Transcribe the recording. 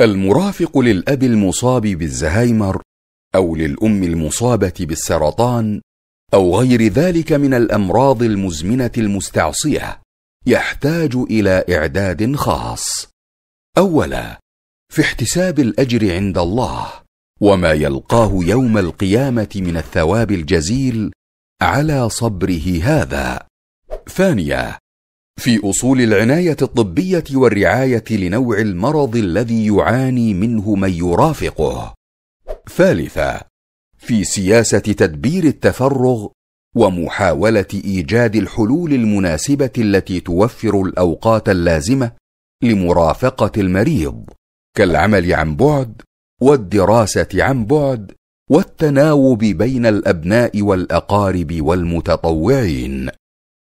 المرافق للاب المصاب بالزهايمر او للام المصابه بالسرطان او غير ذلك من الامراض المزمنه المستعصيه يحتاج الى اعداد خاص اولا في احتساب الاجر عند الله وما يلقاه يوم القيامه من الثواب الجزيل على صبره هذا ثانيا في اصول العنايه الطبيه والرعايه لنوع المرض الذي يعاني منه من يرافقه ثالثا في سياسه تدبير التفرغ ومحاوله ايجاد الحلول المناسبه التي توفر الاوقات اللازمه لمرافقه المريض كالعمل عن بعد والدراسه عن بعد والتناوب بين الابناء والاقارب والمتطوعين